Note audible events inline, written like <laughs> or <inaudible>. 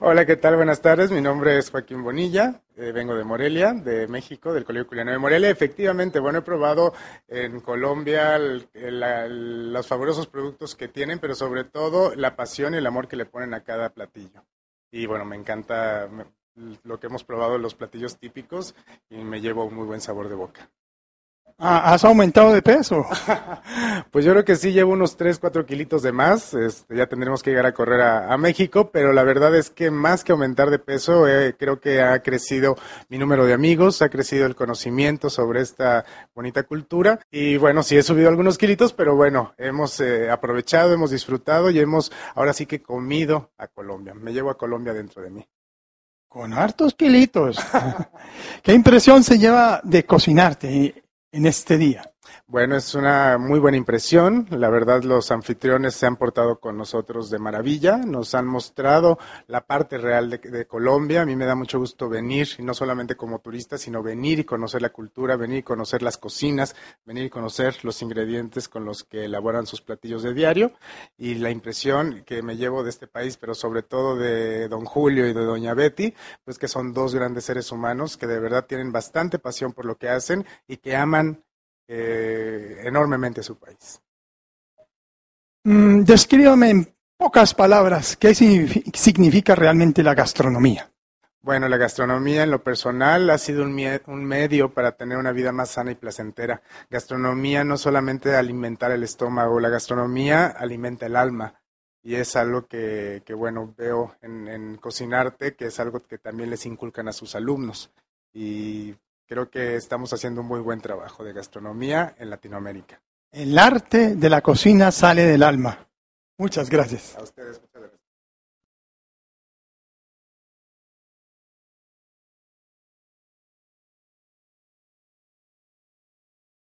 Hola, ¿qué tal? Buenas tardes. Mi nombre es Joaquín Bonilla. Eh, vengo de Morelia, de México, del Colegio Culiano de Morelia. Efectivamente, bueno, he probado en Colombia los fabulosos productos que tienen, pero sobre todo la pasión y el amor que le ponen a cada platillo. Y bueno, me encanta lo que hemos probado, los platillos típicos, y me llevo un muy buen sabor de boca. Ah, ¿Has aumentado de peso? <laughs> pues yo creo que sí, llevo unos 3, 4 kilitos de más. Este, ya tendremos que llegar a correr a, México, pero la verdad es que más que aumentar de peso, eh, creo que ha crecido mi número de amigos, ha crecido el conocimiento sobre esta bonita cultura. Y bueno, sí he subido algunos kilitos, pero bueno, hemos eh, aprovechado, hemos disfrutado y hemos ahora sí que comido a Colombia. Me llevo a Colombia dentro de mí. Con hartos kilitos. <laughs> ¿Qué impresión se lleva de cocinarte? en este día. Bueno, es una muy buena impresión. La verdad, los anfitriones se han portado con nosotros de maravilla. Nos han mostrado la parte real de, Colombia. A mí me da mucho gusto venir, y no solamente como turista, sino venir y conocer la cultura, venir y conocer las cocinas, venir y conocer los ingredientes con los que elaboran sus platillos de diario. Y la impresión que me llevo de este país, pero sobre todo de don Julio y de doña Betty, pues que son dos grandes seres humanos que de verdad tienen bastante pasión por lo que hacen y que aman eh, enormemente su país. Mm, descríbame en pocas palabras qué significa realmente la gastronomía. Bueno, la gastronomía en lo personal ha sido un, medio para tener una vida más sana y placentera. Gastronomía no solamente alimentar el estómago, la gastronomía alimenta el alma. Y es algo que, bueno, veo en, en, Cocinarte, que es algo que también les inculcan a sus alumnos. Y Creo que estamos haciendo un muy buen trabajo de gastronomía en Latinoamérica. El arte de la cocina sale del alma. Muchas gracias.